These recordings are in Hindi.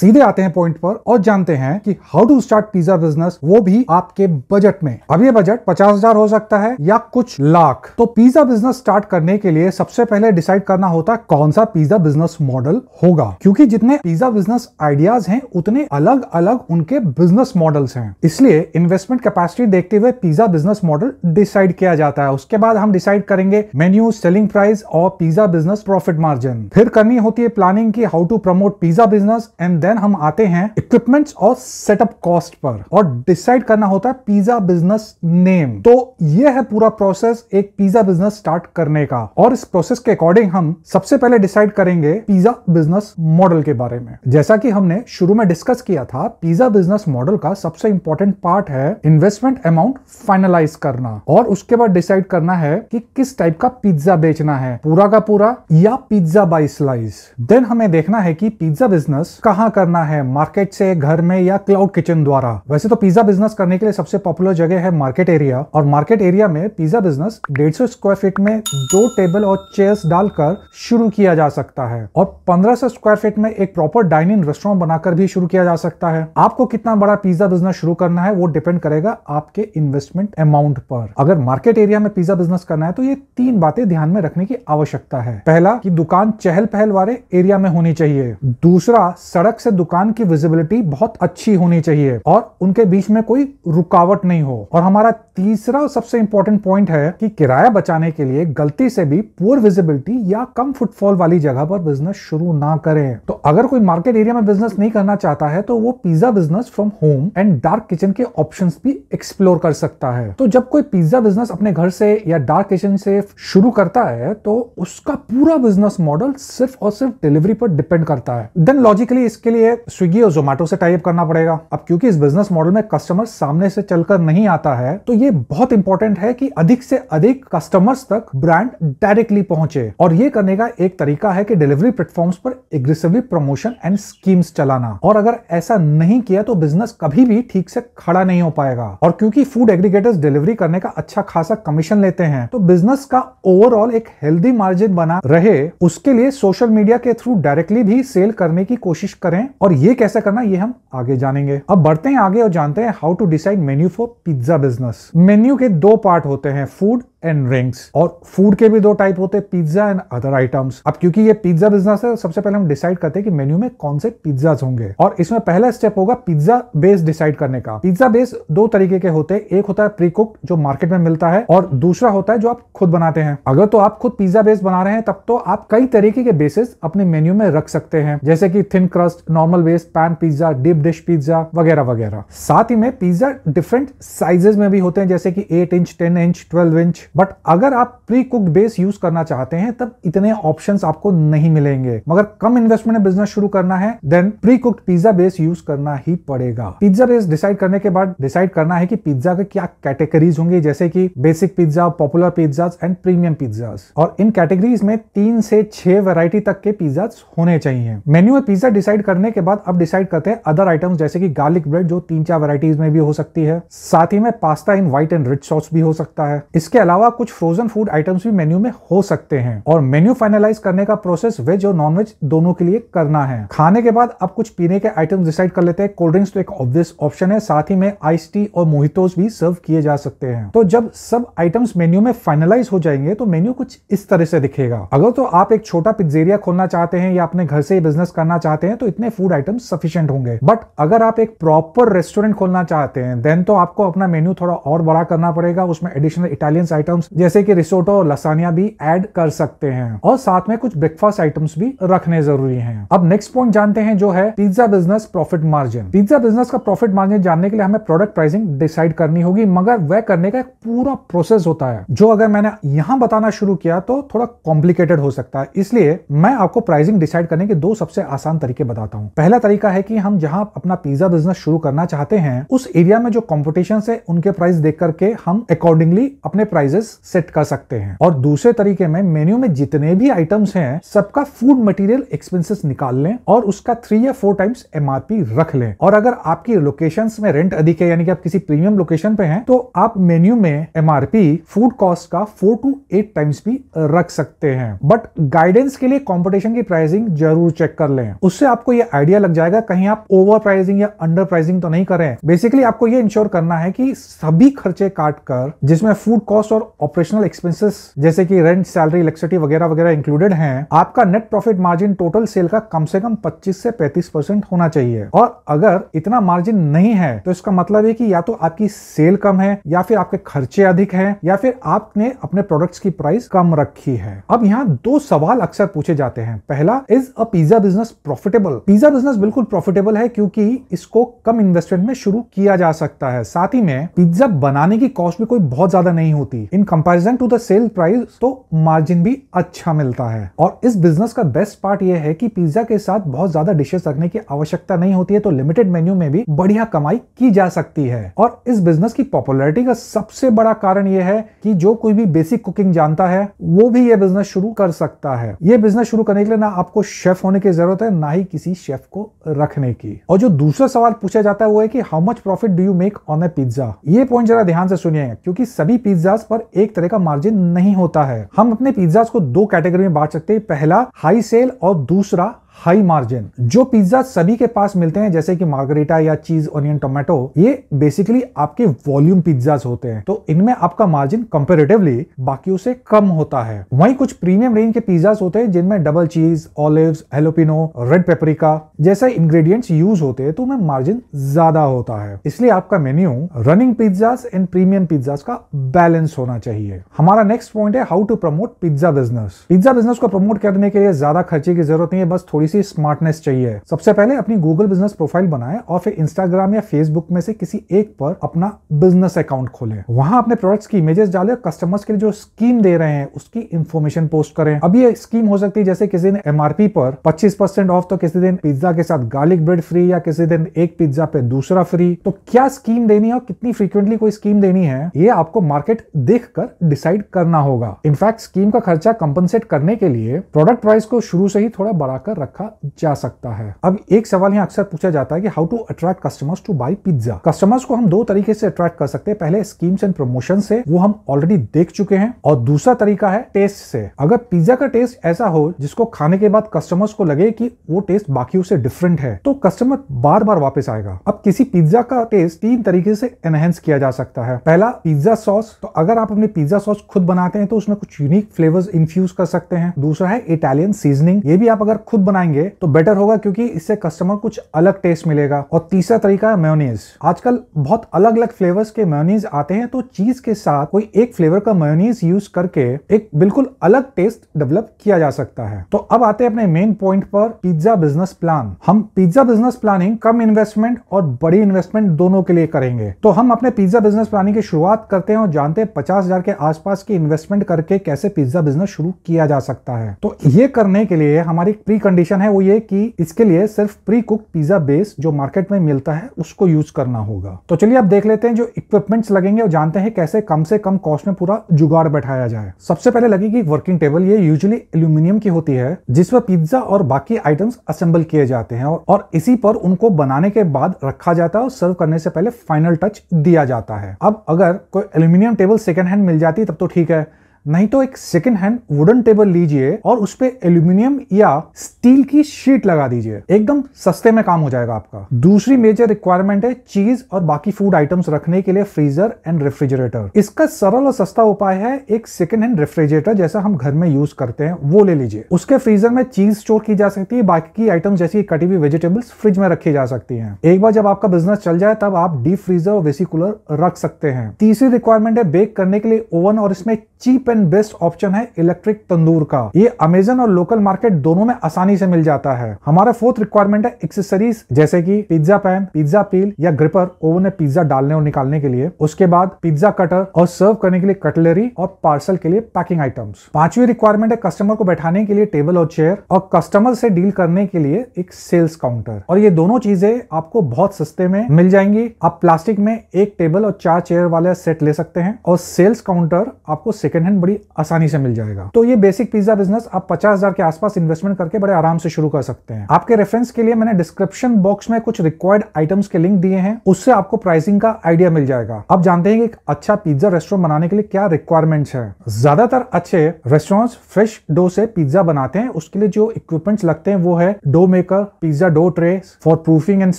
सीधे आते हैं पॉइंट पर और जानते हैं कि how to start pizza business वो भी आपके बजट में अब ये बजट पचास हजार हो सकता है या कुछ लाख तो पिज्जा बिजनेस स्टार्ट करने के लिए सबसे पहले डिसाइड करना होता है कौन सा पिज्जा बिजनेस मॉडल होगा क्योंकि जितने पिज्जा बिजनेस आइडियाज हैं उतने अलग अलग उनके बिजनेस मॉडल्स हैं इसलिए इन्वेस्टमेंट कैपेसिटी देखते हुए पिज्जा बिजनेस मॉडल डिसाइड किया जाता है उसके बाद हम डिसाइड करेंगे मेन्यू सेलिंग प्राइस और पिज्जा बिजनेस प्रॉफिट मार्जिन फिर करनी होती है प्लानिंग की how to promote pizza business and then हम आते हैं इक्विपमेंट्स और सेटअप कॉस्ट पर और डिसाइड करना होता है पिज्जा बिजनेस नेम तो ये है पूरा प्रोसेस एक पिज्जा बिजनेस स्टार्ट करने का और इस प्रोसेस के अकॉर्डिंग हम सबसे पहले डिसाइड करेंगे पिज्जा बिजनेस मॉडल के बारे में जैसा कि हमने शुरू में डिस्कस किया था पिज्जा बिजनेस मॉडल का सबसे इंपॉर्टेंट पार्ट है इन्वेस्टमेंट अमाउंट फाइनलाइज करना और उसके बाद डिसाइड करना है कि किस टाइप का पिज्जा बेचना है पूरा का पूरा या पिज्जा बाई स्लाइस देन हमें देखना है कि पिज्जा बिजनेस कहाँ करना है मार्केट से घर में या क्लाउड किचन द्वारा वैसे तो पिज्जा बिजनेस करने के लिए सबसे पॉपुलर जगह है मार्केट एरिया और मार्केट एरिया में पिज्जा बिजनेस डेढ़ स्क्वायर फीट में दो टेबल और चेयर्स डालकर शुरू किया जा सकता है और पंद्रह स्क्वायर फीट में एक प्रॉपर डाइनिंग रेस्टोरेंट बनाकर भी शुरू किया जा सकता है आपको कितना बड़ा पिज्जा बिजनेस शुरू करना है वो डिपेंड करेगा आपके इन्वेस्टमेंट अमाउंट पर अगर मार्केट एरिया में पिज्जा बिजनेस करना है तो ये तीन बातें ध्यान में रखने की आवश्यकता है पहला की दुकान चहल पहल वाले एरिया में होनी चाहिए दूसरा सड़क से दुकान की विजिबिलिटी बहुत अच्छी होनी चाहिए और उनके बीच में कोई रुकावट नहीं हो और हमारा तीसरा सबसे इंपॉर्टेंट पॉइंट है कि किराया बचाने के लिए गलती से भी पुअर विजिबिलिटी या कम फुटफॉल वाली जगह पर बिजनेस शुरू ना करें तो अगर कोई मार्केट एरिया में बिजनेस नहीं करना चाहता है तो वो pizza business from home and dark kitchen के ऑप्शन भी एक्सप्लोर कर सकता है तो जब कोई पिज्जा बिजनेस अपने घर से या डार्क किचन से शुरू करता है तो उसका पूरा बिजनेस मॉडल सिर्फ और सिर्फ डिलीवरी पर डिपेंड करता है देन लॉजिकली इसके लिए लिए स्विगी और जोमेटो से टाइप करना पड़ेगा अब क्योंकि इस बिजनेस मॉडल में कस्टमर सामने से चलकर नहीं आता है तो ये बहुत इंपॉर्टेंट है कि अधिक से अधिक कस्टमर्स तक ब्रांड डायरेक्टली पहुंचे और ये करने का एक तरीका है कि डिलीवरी प्लेटफॉर्म पर एग्रेसिवली प्रमोशन एंड स्कीम्स चलाना और अगर ऐसा नहीं किया तो बिजनेस कभी भी ठीक से खड़ा नहीं हो पाएगा और क्योंकि फूड एग्रीगेटर्स डिलीवरी करने का अच्छा खासा कमीशन लेते हैं तो बिजनेस का ओवरऑल एक हेल्दी मार्जिन बना रहे उसके लिए सोशल मीडिया के थ्रू डायरेक्टली भी सेल करने की कोशिश करें हैं और ये कैसे करना ये हम आगे जानेंगे अब बढ़ते हैं आगे और जानते हैं how to decide menu for pizza business menu के दो पार्ट होते हैं फूड एंड रिंग्स और फूड के भी दो टाइप होते हैं पिज्जा एंड अदर आइटम्स अब क्योंकि ये पिज्जा बिजनेस है सबसे पहले हम डिसाइड करते हैं कि मेन्यू में कौन से पिज्जा होंगे और इसमें पहला स्टेप होगा पिज्जा बेस डिसाइड करने का पिज्जा बेस दो तरीके के होते हैं एक होता है प्री कुक जो मार्केट में मिलता है और दूसरा होता है जो आप खुद बनाते हैं अगर तो आप खुद पिज्जा बेस बना रहे हैं तब तो आप कई तरीके के बेसिस अपने मेन्यू में रख सकते हैं जैसे कि thin crust normal base pan pizza deep dish pizza वगैरह वगैरह साथ ही में पिज्जा डिफरेंट साइजेस में भी होते हैं जैसे कि 8 इंच 10 इंच 12 इंच बट अगर आप प्री कुक्ड बेस यूज करना चाहते हैं तब इतने ऑप्शंस आपको नहीं मिलेंगे मगर कम इन्वेस्टमेंट में बिजनेस शुरू करना है then pre cooked pizza base use करना ही पड़ेगा पिज्जा बेस डिसाइड करने के बाद डिसाइड करना है कि पिज्जा के क्या कैटेगरीज होंगे जैसे कि basic pizza popular pizza and premium pizza और इन कैटेगरीज में तीन से छह वेरायटी तक के पिज्जा होने चाहिए मेन्यू में पिज्जा डिसाइड करने करने के बाद अब डिसाइड करते हैं अदर आइटम्स जैसे कि गार्लिक ब्रेड जो तीन चार वैरायटीज में भी हो सकती है साथ ही में pasta in white and rich sauce भी हो सकता है इसके अलावा कुछ फ्रोजन फूड आइटम्स भी मेन्यू में हो सकते हैं और मेन्यू फाइनलाइज करने का प्रोसेस वेज और नॉनवेज दोनों के लिए करना है खाने के बाद अब कुछ पीने के आइटम डिसाइड कर लेते हैं कोल्ड ड्रिंक्स तो एक ऑब्वियस ऑप्शन है साथ ही में आइस टी और मोहितोज भी सर्व किए जा सकते हैं तो जब सब आइटम्स मेन्यू में फाइनलाइज हो जाएंगे तो मेन्यू कुछ इस तरह से दिखेगा अगर तो आप एक छोटा पिज्जेरिया खोलना चाहते हैं या अपने घर से बिजनेस करना चाहते हैं तो इतने इतने फूड आइटम्स सफिशियंट होंगे बट अगर आप एक प्रॉपर रेस्टोरेंट खोलना चाहते हैं देन तो आपको अपना मेन्यू थोड़ा और बड़ा करना पड़ेगा उसमें एडिशनल इटालियंस आइटम्स जैसे कि रिसोटो और लसानिया भी एड कर सकते हैं और साथ में कुछ ब्रेकफास्ट आइटम्स भी रखने जरूरी है अब नेक्स्ट पॉइंट जानते हैं जो है pizza business profit margin pizza business का प्रॉफिट मार्जिन जानने के लिए हमें प्रोडक्ट प्राइसिंग डिसाइड करनी होगी मगर वह करने का एक पूरा प्रोसेस होता है जो अगर मैंने यहां बताना शुरू किया तो थोड़ा कॉम्प्लिकेटेड हो सकता है इसलिए मैं आपको प्राइसिंग डिसाइड करने के दो सबसे आसान तरीके बताता बताता हूँ पहला तरीका है कि हम जहाँ अपना पिज्जा बिजनेस शुरू करना चाहते हैं उस एरिया में जो कॉम्पिटिशन है उनके प्राइस देख करके हम अकॉर्डिंगली अपने प्राइजेस सेट कर सकते हैं और दूसरे तरीके में मेन्यू में जितने भी आइटम्स हैं सबका फूड मटेरियल एक्सपेंसेस निकाल लें और उसका थ्री या फोर टाइम्स एमआरपी रख लें और अगर आपकी लोकेशन में रेंट अधिक है यानी कि आप किसी प्रीमियम लोकेशन पे हैं तो आप मेन्यू में एमआरपी फूड कॉस्ट का फोर टू एट टाइम्स भी रख सकते हैं बट गाइडेंस के लिए कॉम्पिटिशन की प्राइसिंग जरूर चेक कर लें उससे आपको ये आइडिया लग जाएगा कहीं आप ओवर प्राइसिंग या अंडर प्राइसिंग तो नहीं कर रहे हैं बेसिकली आपको ये इंश्योर करना है कि सभी खर्चे काट कर जिसमें फूड कॉस्ट और ऑपरेशनल एक्सपेंसेस जैसे कि रेंट सैलरी इलेक्ट्रिसिटी वगैरह वगैरह इंक्लूडेड है आपका net profit margin total sale का कम से कम 25 से 35 परसेंट होना चाहिए और अगर इतना मार्जिन नहीं है तो इसका मतलब है कि या तो आपकी सेल कम है या फिर आपके खर्चे अधिक है या फिर आपने अपने प्रोडक्ट्स की प्राइस कम रखी है अब यहाँ दो सवाल अक्सर पूछे जाते हैं पहला is a pizza business profitable pizza business बिल्कुल प्रॉफिटेबल है क्योंकि इसको कम इन्वेस्टमेंट में शुरू किया जा सकता है साथ ही में पिज्जा बनाने की कॉस्ट भी कोई बहुत ज्यादा नहीं होती in comparison to the sale price तो मार्जिन भी अच्छा मिलता है और इस बिजनेस का बेस्ट पार्ट यह है कि पिज्जा के साथ बहुत ज्यादा डिशेस रखने की आवश्यकता नहीं होती है तो लिमिटेड मेन्यू में भी बढ़िया कमाई की जा सकती है और इस बिजनेस की पॉपुलरिटी का सबसे बड़ा कारण यह है कि जो कोई भी बेसिक कुकिंग जानता है वो भी ये बिजनेस शुरू कर सकता है ये बिजनेस शुरू करने के लिए ना आपको शेफ होने की जरूरत है ना ही किसी शेफ को रखने की और जो दूसरा सवाल पूछा जाता है वो है कि how much profit do you make on a pizza ये पॉइंट जरा ध्यान से सुनिए क्योंकि सभी पिज्जा पर एक तरह का मार्जिन नहीं होता है हम अपने पिज्जा को दो कैटेगरी में बांट सकते हैं पहला हाई सेल और दूसरा हाई मार्जिन जो पिज्जा सभी के पास मिलते हैं जैसे कि मार्गरेटा या चीज ऑनियन टोमेटो ये बेसिकली आपके वॉल्यूम पिज्जा होते हैं तो इनमें आपका मार्जिन कंपेरेटिवली बाकियों से कम होता है वहीं कुछ प्रीमियम रेंज के पिज्जाज होते हैं जिनमें double cheese olive jalapeno red paprika जैसे इंग्रेडिएंट्स यूज होते हैं तो उनमें मार्जिन ज्यादा होता है इसलिए आपका menu running pizzas and premium pizzas का बैलेंस होना चाहिए हमारा नेक्स्ट पॉइंट है how to promote pizza business pizza business को प्रमोट करने के लिए ज्यादा खर्चे की जरूरत नहीं है बस थोड़ी थोड़ी सी स्मार्टनेस चाहिए सबसे पहले अपनी गूगल बिजनेस प्रोफाइल बनाए और फिर इंस्टाग्राम या फेसबुक में से किसी एक पर अपना बिजनेस अकाउंट खोले वहां अपने प्रोडक्ट्स की इमेजेस डाले और कस्टमर्स के लिए जो स्कीम दे रहे हैं उसकी इन्फॉर्मेशन पोस्ट करें अब ये स्कीम हो सकती है जैसे किसी दिन एमआरपी पर पच्चीस ऑफ तो किसी दिन पिज्जा के साथ गार्लिक ब्रेड फ्री या किसी दिन एक पिज्जा पे दूसरा फ्री तो क्या स्कीम देनी है और कितनी फ्रीक्वेंटली कोई स्कीम देनी है ये आपको मार्केट देख कर डिसाइड करना होगा इनफैक्ट स्कीम का खर्चा कंपनसेट करने के लिए प्रोडक्ट प्राइस को शुरू से ही थोड़ा बढ़ाकर रखा रखा जा सकता है अब एक सवाल यहाँ अक्सर पूछा जाता है कि how to attract customers to buy pizza customers को हम दो तरीके से अट्रैक्ट कर सकते हैं पहले स्कीम्स एंड प्रमोशन से वो हम ऑलरेडी देख चुके हैं और दूसरा तरीका है टेस्ट से अगर पिज्जा का टेस्ट ऐसा हो जिसको खाने के बाद कस्टमर्स को लगे की वो टेस्ट बाकी से डिफरेंट है तो कस्टमर बार बार वापस आएगा अब किसी पिज्जा का टेस्ट तीन तरीके से एनहेंस किया जा सकता है पहला पिज्जा सॉस तो अगर आप अपने पिज्जा सॉस खुद बनाते हैं तो उसमें कुछ यूनिक फ्लेवर्स इन्फ्यूज कर सकते हैं दूसरा है इटालियन सीजनिंग ये भी आप अगर खुद बनाएंगे बनाएंगे तो बेटर होगा क्योंकि इससे कस्टमर कुछ अलग टेस्ट मिलेगा और तीसरा तरीका है मेयोनीज आजकल बहुत अलग अलग फ्लेवर्स के मेयोनीज आते हैं तो चीज के साथ कोई एक फ्लेवर का मेयोनीज यूज करके एक बिल्कुल अलग टेस्ट डेवलप किया जा सकता है तो अब आते हैं अपने मेन पॉइंट पर पिज्जा बिजनेस प्लान हम पिज्जा बिजनेस प्लानिंग कम इन्वेस्टमेंट और बड़ी इन्वेस्टमेंट दोनों के लिए करेंगे तो हम अपने पिज्जा बिजनेस प्लानिंग की शुरुआत करते हैं और जानते हैं पचास हजार के आसपास की इन्वेस्टमेंट करके कैसे पिज्जा बिजनेस शुरू किया जा सकता है तो ये करने के लिए हमारी प्री कंडीशन कंडीशन है वो ये कि इसके लिए सिर्फ प्री कुक पिज्जा बेस जो मार्केट में मिलता है उसको यूज करना होगा तो चलिए आप देख लेते हैं जो इक्विपमेंट्स लगेंगे और जानते हैं कैसे कम से कम कॉस्ट में पूरा जुगाड़ बैठाया जाए सबसे पहले लगेगी वर्किंग टेबल ये यूजली एल्यूमिनियम की होती है जिसमें पिज्जा और बाकी आइटम्स असेंबल किए जाते हैं और इसी पर उनको बनाने के बाद रखा जाता है और सर्व करने से पहले फाइनल टच दिया जाता है अब अगर कोई एल्यूमिनियम टेबल सेकेंड हैंड मिल जाती तब तो ठीक है नहीं तो एक सेकेंड हैंड वुडन टेबल लीजिए और उस पर एल्यूमिनियम या स्टील की शीट लगा दीजिए एकदम सस्ते में काम हो जाएगा आपका दूसरी मेजर रिक्वायरमेंट है चीज और बाकी फूड आइटम्स रखने के लिए फ्रीजर एंड रेफ्रिजरेटर इसका सरल और सस्ता उपाय है एक सेकेंड हैंड रेफ्रिजरेटर जैसा हम घर में यूज करते हैं वो ले लीजिए उसके फ्रीजर में चीज स्टोर की जा सकती है बाकी की आइटम जैसी कटी हुई वेजिटेबल्स फ्रिज में रखी जा सकती है एक बार जब आपका बिजनेस चल जाए तब आप डीप फ्रीजर और वेसी कूलर रख सकते हैं तीसरी रिक्वायरमेंट है बेक करने के लिए ओवन और इसमें cheap and and best option है इलेक्ट्रिक तंदूर का ये अमेजन और लोकल मार्केट दोनों में आसानी से मिल जाता है हमारा फोर्थ रिक्वायरमेंट है एक्सेसरीज जैसे कि पिज्जा पैन पिज्जा पील या ग्रिपर ओवन में पिज्जा डालने और निकालने के लिए उसके बाद पिज्जा कटर और सर्व करने के लिए कटलरी और पार्सल के लिए पैकिंग आइटम्स पांचवी रिक्वायरमेंट है कस्टमर को बैठाने के लिए टेबल और चेयर और कस्टमर से डील करने के लिए एक सेल्स काउंटर और ये दोनों चीजें आपको बहुत सस्ते में मिल जाएंगी आप प्लास्टिक में एक टेबल और चार चेयर वाला सेट ले सकते हैं और सेल्स काउंटर आपको सेकेंड हैंड बड़ी आसानी से मिल जाएगा तो ये बेसिक पिज्जा बिजनेस आप पचास के आसपास इन्वेस्टमेंट करके बड़े आराम से शुरू कर सकते हैं आपके रेफरेंस के लिए मैंने डिस्क्रिप्शन बॉक्स में कुछ रिक्वायर्ड आइटम्स के लिंक दिए हैं उससे आपको प्राइसिंग का आइडिया मिल जाएगा आप जानते हैं कि एक अच्छा पिज्जा रेस्टोरेंट बनाने के लिए क्या रिक्वायरमेंट है ज्यादातर अच्छे रेस्टोरेंट फ्रेश डो से पिज्जा बनाते हैं उसके लिए जो इक्विपमेंट लगते हैं वो है dough maker pizza dough tray for proofing and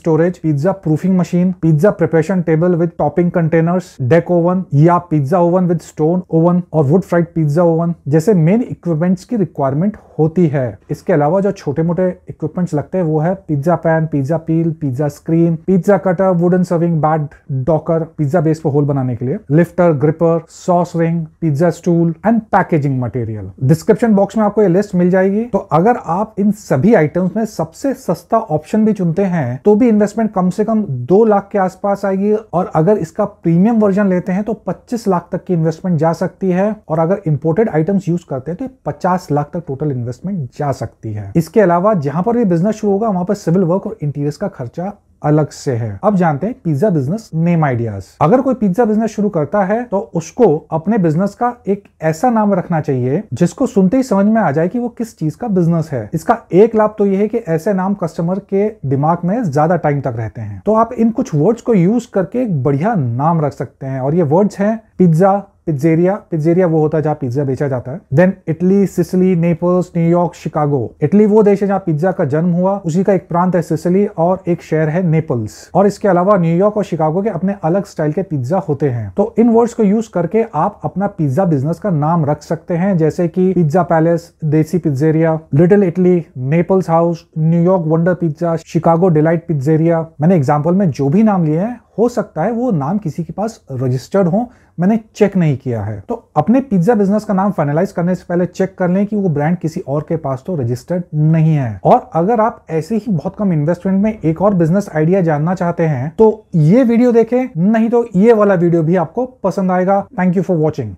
storage pizza proofing machine pizza preparation table with topping containers deck oven या pizza oven with stone oven और वुड फ्राइड पिज्ज़ा ओवन जैसे मेन इक्विपमेंट्स की रिक्वायरमेंट होती है इसके अलावा जो छोटे मोटे इक्विपमेंट्स लगते हैं वो है pizza pan pizza peel pizza screen pizza cutter wooden serving bat docker pizza base पर होल बनाने के लिए lifter gripper sauce ring pizza stool and packaging material description box में आपको ये लिस्ट मिल जाएगी तो अगर आप इन सभी आइटम्स में सबसे सस्ता ऑप्शन भी चुनते हैं तो भी इन्वेस्टमेंट कम से कम दो लाख के आसपास आएगी और अगर इसका प्रीमियम वर्जन लेते हैं तो पच्चीस लाख तक की इन्वेस्टमेंट जा सकती है और और अगर इंपोर्टेड आइटम्स यूज करते हैं तो पचास लाख तक टोटल इन्वेस्टमेंट जा सकती है इसके अलावा जहां पर ये बिजनेस शुरू होगा वहां पर सिविल वर्क और इंटीरियर का खर्चा अलग से है अब जानते हैं पिज्जा बिजनेस नेम आइडियाज अगर कोई पिज्जा बिजनेस शुरू करता है तो उसको अपने बिजनेस का एक ऐसा नाम रखना चाहिए जिसको सुनते ही समझ में आ जाए कि वो किस चीज का बिजनेस है इसका एक लाभ तो यह है कि ऐसे नाम कस्टमर के दिमाग में ज्यादा टाइम तक रहते हैं तो आप इन कुछ वर्ड्स को यूज करके एक बढ़िया नाम रख सकते हैं और ये वर्ड्स हैं पिज्जा पिज्जेरिया पिज्जेरिया वो होता है जहाँ पिज्जा बेचा जाता है then Italy Sicily Naples New York Chicago Italy वो देश है जहाँ पिज्जा का जन्म हुआ उसी का एक प्रांत है सिसली और एक शहर है नेपल्स और इसके अलावा न्यूयॉर्क और शिकागो के अपने अलग स्टाइल के पिज्जा होते हैं तो इन वर्ड्स को यूज करके आप अपना पिज्जा बिजनेस का नाम रख सकते हैं जैसे की pizza palace desi pizzeria little Italy Naples house New York wonder pizza Chicago delight pizzeria मैंने एग्जाम्पल में जो भी नाम लिए हैं हो सकता है वो नाम किसी के पास रजिस्टर्ड हो मैंने चेक नहीं किया है तो अपने पिज्जा बिजनेस का नाम फाइनलाइज करने से पहले चेक कर लें कि वो ब्रांड किसी और के पास तो रजिस्टर्ड नहीं है और अगर आप ऐसे ही बहुत कम इन्वेस्टमेंट में एक और बिजनेस आइडिया जानना चाहते हैं तो ये वीडियो देखें नहीं तो ये वाला वीडियो भी आपको पसंद आएगा थैंक यू फॉर वॉचिंग